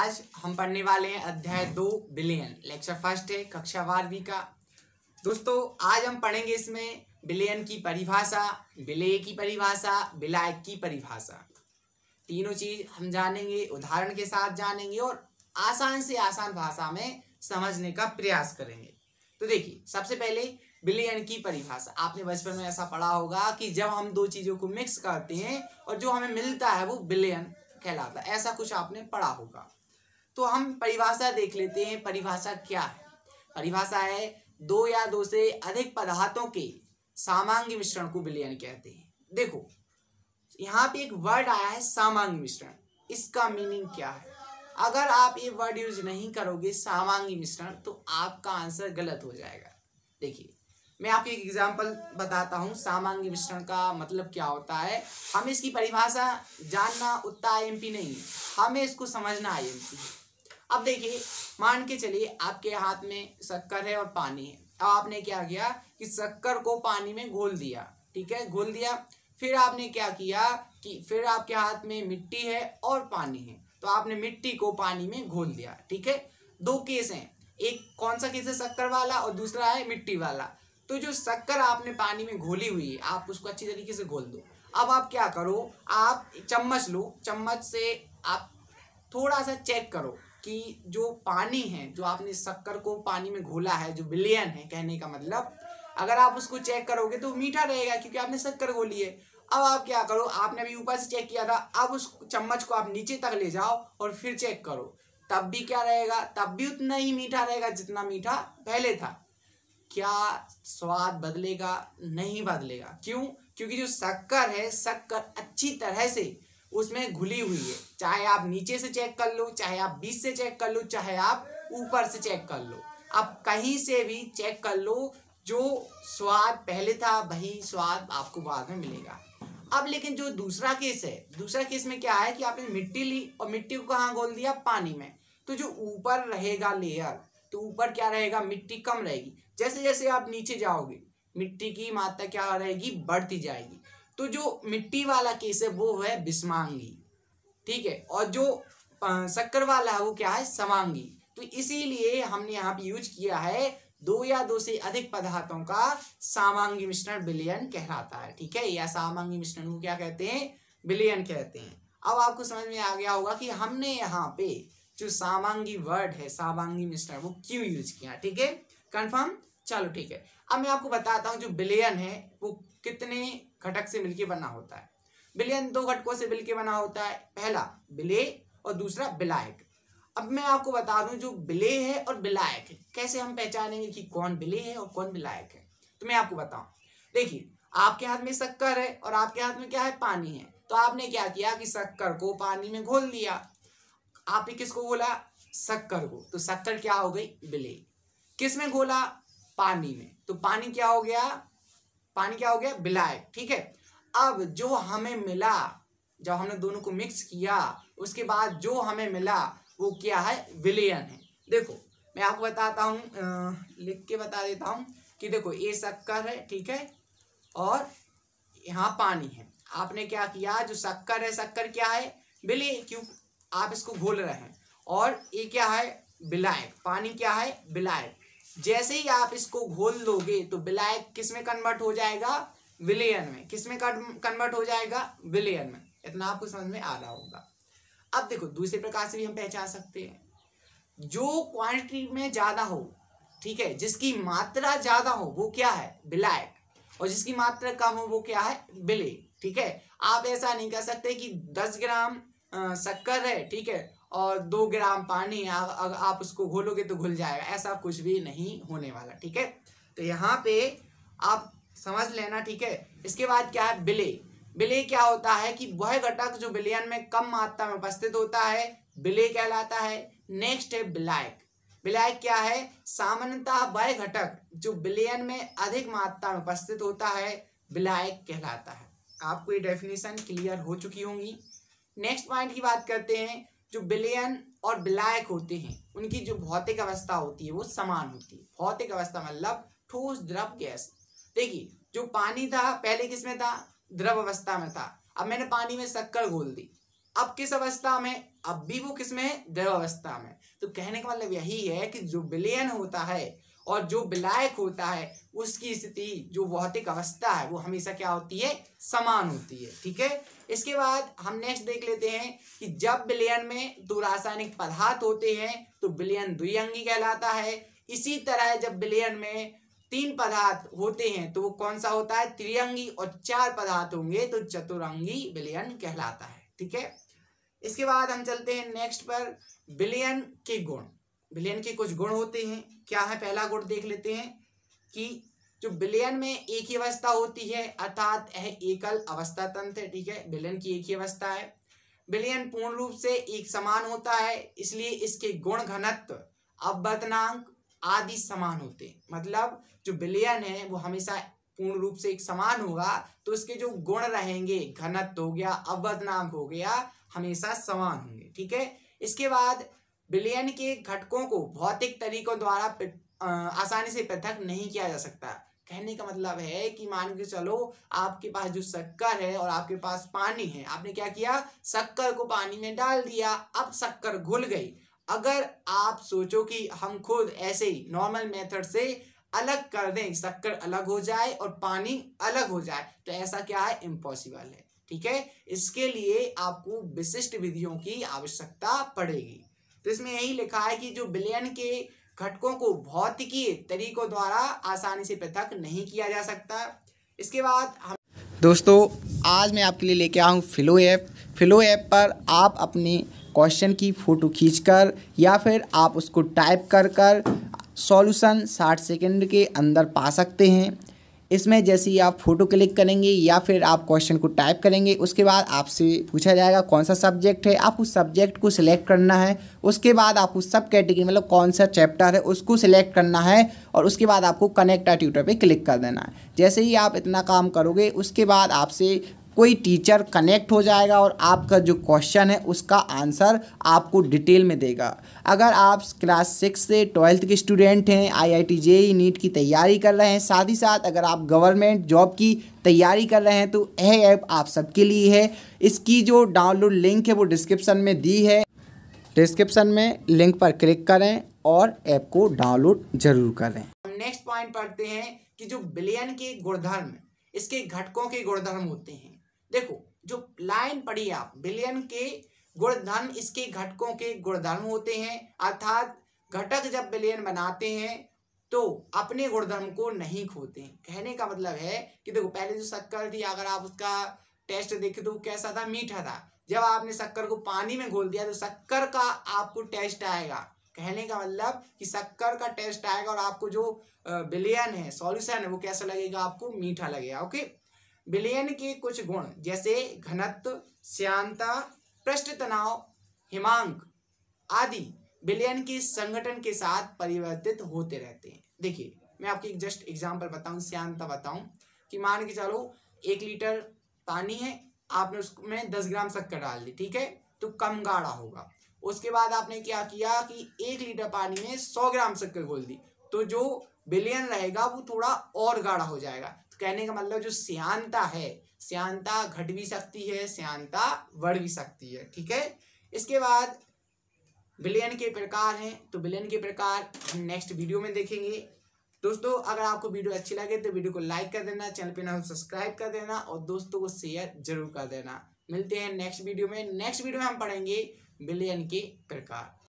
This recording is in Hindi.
आज हम पढ़ने वाले हैं अध्याय दो बिलियन लेक्चर फर्स्ट है कक्षा बारहवीं का दोस्तों आज हम पढ़ेंगे इसमें बिलियन की परिभाषा बिले की परिभाषा बिलाय की परिभाषा तीनों चीज हम जानेंगे उदाहरण के साथ जानेंगे और आसान से आसान भाषा में समझने का प्रयास करेंगे तो देखिए सबसे पहले बिलियन की परिभाषा आपने बचपन में ऐसा पढ़ा होगा कि जब हम दो चीज़ों को मिक्स करते हैं और जो हमें मिलता है वो बिलियन कहलाता है ऐसा कुछ आपने पढ़ा होगा तो हम परिभाषा देख लेते हैं परिभाषा क्या है परिभाषा है दो या दो से अधिक पदार्थों के सामांग मिश्रण को विलयन कहते हैं देखो यहाँ पे एक वर्ड आया है सामांग मिश्रण इसका मीनिंग क्या है अगर आप ये वर्ड यूज नहीं करोगे सामांगी मिश्रण तो आपका आंसर गलत हो जाएगा देखिए मैं आपको एक एग्जांपल बताता हूँ सामांगी मिश्रण का मतलब क्या होता है हमें इसकी परिभाषा जानना उतना आई नहीं है हमें इसको समझना आई है अब देखिए मान के चलिए आपके हाथ में शक्कर है और पानी है अब आपने क्या किया कि शक्कर को पानी में घोल दिया ठीक है घोल दिया फिर आपने क्या किया कि फिर आपके हाथ में मिट्टी है और पानी है तो आपने मिट्टी को पानी में घोल दिया ठीक है दो केस हैं एक कौन सा केस है शक्कर वाला और दूसरा है मिट्टी वाला तो जो शक्कर आपने पानी में घोली हुई है आप उसको अच्छी तरीके से घोल दो अब आप क्या करो आप चम्मच लो चम्मच से आप थोड़ा सा चेक करो कि जो पानी है जो आपने शक्कर को पानी में घोला है जो विलयन है कहने का मतलब अगर आप उसको चेक करोगे तो मीठा रहेगा क्योंकि आपने शक्कर घोली है अब आप क्या करो आपने अभी ऊपर से चेक किया था अब उस चम्मच को आप नीचे तक ले जाओ और फिर चेक करो तब भी क्या रहेगा तब भी उतना ही मीठा रहेगा जितना मीठा पहले था क्या स्वाद बदलेगा नहीं बदलेगा क्यों क्योंकि जो शक्कर है शक्कर अच्छी तरह से उसमें घुली हुई है चाहे आप नीचे से चेक कर लो चाहे आप बीच से चेक कर लो चाहे आप ऊपर से चेक कर लो आप कहीं से भी चेक कर लो जो स्वाद पहले था वही स्वाद आपको बाद में मिलेगा अब लेकिन जो दूसरा केस है दूसरा केस में क्या है कि आपने मिट्टी ली और मिट्टी को कहाँ गोल दिया पानी में तो जो ऊपर रहेगा लेयर तो ऊपर क्या रहेगा मिट्टी कम रहेगी जैसे जैसे आप नीचे जाओगे मिट्टी की मात्रा क्या रहेगी बढ़ती जाएगी तो जो मिट्टी वाला केस है वो है बिस्मांगी ठीक है और जो शक्कर वाला है वो क्या है समांगी तो इसीलिए हमने यहाँ पे यूज किया है दो या दो से अधिक पदार्थों का सामांगी मिश्रण विलयन कहलाता है ठीक है या सामांगी मिश्रण को क्या कहते हैं विलयन कहते हैं अब आपको समझ में आ गया होगा कि हमने यहाँ पे जो सामांगी वर्ड है सामांगी मिश्रण वो क्यों यूज किया ठीक है कंफर्म चलो ठीक है अब मैं आपको बताता हूँ जो बिलियन है वो कितने घटक से मिलकर बना होता है बिलियन दो घटकों से मिलकर बना होता है पहला बिले और दूसरा बिलायक अब मैं आपको बता दूं जो बिले है और बिलायक है कैसे हम पहचानेंगे कि कौन बिले है और कौन बिलायक है तो मैं आपको बताऊं देखिए आपके हाथ में शक्कर है और आपके हाथ में क्या है पानी है तो आपने क्या किया कि शक्कर को पानी में घोल दिया आपने किसको बोला शक्कर को तो शक्कर क्या हो गई बिले किस में घोला पानी में तो पानी क्या हो गया पानी क्या हो गया बिलाय ठीक है अब जो हमें मिला जब हमने दोनों को मिक्स किया उसके बाद जो हमें मिला वो क्या है विलयन है देखो मैं आपको बताता हूँ लिख के बता देता हूँ कि देखो ये शक्कर है ठीक है और यहाँ पानी है आपने क्या किया जो शक्कर है शक्कर क्या है बिलय क्यों आप इसको घोल रहे हैं और ये क्या है विलायक पानी क्या है विलायक जैसे ही आप इसको घोल दोगे तो ब्लैक किस में कन्वर्ट हो जाएगा विलियन में किस में कन्वर्ट हो जाएगा विलियन में इतना आपको समझ में आ रहा होगा अब देखो दूसरे प्रकार से भी हम पहचान सकते हैं जो क्वांटिटी में ज़्यादा हो ठीक है जिसकी मात्रा ज़्यादा हो वो क्या है ब्लैक और जिसकी मात्रा कम हो वो क्या है बिले ठीक है आप ऐसा नहीं कर सकते कि दस ग्राम शक्कर है ठीक है और दो ग्राम पानी अगर आप उसको घोलोगे तो घुल जाएगा ऐसा कुछ भी नहीं होने वाला ठीक है तो यहाँ पे आप समझ लेना ठीक है इसके बाद क्या है बिले बिले क्या होता है कि वह घटक जो बिलियन में कम मात्रा में उपस्थित होता है बिले कहलाता है नेक्स्ट है बिलायक बिलायक क्या है सामान्यतः वह घटक जो बिलियन में अधिक मात्रा में उपस्थित होता है बिलायक कहलाता है आपको ये डेफिनेशन क्लियर हो चुकी होंगी नेक्स्ट पॉइंट की बात करते हैं जो बिलियन और बिलायक होते हैं उनकी जो भौतिक अवस्था होती है वो समान होती है भौतिक अवस्था मतलब ठोस द्रव गैस देखिए जो पानी था पहले किस में था द्रव अवस्था में था अब मैंने पानी में शक्कर घोल दी अब किस अवस्था में अब भी वो किस में है द्रव अवस्था में तो कहने का मतलब यही है कि जो बिलियन होता है और जो विलायक होता है उसकी स्थिति जो भौतिक अवस्था है वो हमेशा क्या होती है समान होती है ठीक है इसके बाद हम नेक्स्ट देख लेते हैं कि जब विलयन में दो रासायनिक पदार्थ होते हैं तो विलयन द्विअंगी कहलाता है इसी तरह जब विलयन में तीन पदार्थ होते हैं तो वो कौन सा होता है त्रियंगी और चार पदार्थ होंगे तो चतुरंगी विलयन कहलाता है ठीक है इसके बाद हम चलते हैं नेक्स्ट पर विलयन के गुण विलयन के कुछ गुण होते हैं क्या है पहला गुण देख लेते हैं कि जो विलयन में एक ही अवस्था होती है अर्थात यह एकल अवस्था तंत्र ठीक है विलयन की एक ही अवस्था है विलयन पूर्ण रूप से एक समान होता है इसलिए इसके गुण घनत्व अवतनांक आदि समान होते हैं मतलब जो विलयन है वो हमेशा पूर्ण रूप से एक समान होगा तो इसके जो गुण रहेंगे घनत्व हो गया अवतनांक हो गया हमेशा समान होंगे ठीक है इसके बाद विलयन के घटकों को भौतिक तरीकों द्वारा आसानी से पृथक नहीं किया जा सकता कहने का मतलब है कि मान के चलो आपके पास जो शक्कर है और आपके पास पानी है आपने क्या किया शक्कर को पानी में डाल दिया अब शक्कर घुल गई अगर आप सोचो कि हम खुद ऐसे ही नॉर्मल मेथड से अलग कर दें शक्कर अलग हो जाए और पानी अलग हो जाए तो ऐसा क्या है इम्पॉसिबल है ठीक है इसके लिए आपको विशिष्ट विधियों की आवश्यकता पड़ेगी तो इसमें यही लिखा है कि जो विलयन के घटकों को भौतिकीय तरीकों द्वारा आसानी से पृथक नहीं किया जा सकता इसके बाद हम दोस्तों आज मैं आपके लिए लेके आऊँ फिलो ऐप फिलो ऐप पर आप अपने क्वेश्चन की फ़ोटो खींचकर या फिर आप उसको टाइप कर कर सॉल्यूशन 60 सेकंड के अंदर पा सकते हैं इसमें जैसे ही आप फ़ोटो क्लिक करेंगे या फिर आप क्वेश्चन को टाइप करेंगे उसके बाद आपसे पूछा जाएगा कौन सा सब्जेक्ट है आप उस सब्जेक्ट को सिलेक्ट करना है उसके बाद आप उस सब कैटेगरी मतलब कौन सा चैप्टर है उसको सिलेक्ट करना है और उसके बाद आपको कनेक्ट आ ट्यूटर पर क्लिक कर देना है जैसे ही आप इतना काम करोगे उसके बाद आपसे कोई टीचर कनेक्ट हो जाएगा और आपका जो क्वेश्चन है उसका आंसर आपको डिटेल में देगा अगर आप क्लास सिक्स से ट्वेल्थ के स्टूडेंट हैं I I T J NEET की तैयारी कर रहे हैं साथ ही साथ अगर आप गवर्नमेंट जॉब की तैयारी कर रहे हैं तो यह ऐप आप सबके लिए है इसकी जो डाउनलोड लिंक है वो डिस्क्रिप्सन में दी है डिस्क्रिप्सन में लिंक पर क्लिक करें और ऐप को डाउनलोड जरूर करें हम नेक्स्ट पॉइंट पढ़ते हैं कि जो बिलियन के गुणधर्म इसके घटकों के गुणधर्म होते हैं देखो जो लाइन पढ़ी आप बिलियन के गुणधन इसके घटकों के गुणधर्म होते हैं अर्थात घटक जब बिलियन बनाते हैं तो अपने गुणधर्म को नहीं खोते कहने का मतलब है कि देखो पहले जो शक्कर थी अगर आप उसका टेस्ट देखे तो वो कैसा था मीठा था जब आपने शक्कर को पानी में घोल दिया तो शक्कर का आपको टेस्ट आएगा कहने का मतलब कि शक्कर का टेस्ट आएगा और आपको जो बिलियन है सॉल्यूशन है वो कैसा लगेगा आपको मीठा लगेगा ओके विलयन के कुछ गुण जैसे घनत्व श्यांता पृष्ठ तनाव हिमांक आदि विलयन के संगठन के साथ परिवर्तित होते रहते हैं देखिए मैं आपकी जस्ट एग्जाम्पल बताऊं श्यांता बताऊं कि मान के चलो एक लीटर पानी है आपने उसमें दस ग्राम शक्कर डाल दी ठीक है तो कम गाढ़ा होगा उसके बाद आपने क्या किया कि एक लीटर पानी में सौ ग्राम शक्कर घोल दी तो जो बिलियन रहेगा वो थोड़ा और गाढ़ा हो जाएगा कहने का मतलब जो श्यांता है श्यांता घट भी सकती है श्यांता बढ़ भी सकती है ठीक है इसके बाद विलयन के प्रकार हैं तो विलयन के प्रकार हम नेक्स्ट वीडियो में देखेंगे दोस्तों अगर आपको वीडियो अच्छी लगे तो वीडियो को लाइक कर देना चैनल पे ना सब्सक्राइब तो कर देना और दोस्तों को शेयर जरूर कर देना मिलते हैं नेक्स्ट वीडियो में नेक्स्ट वीडियो में हम पढ़ेंगे विलयन के प्रकार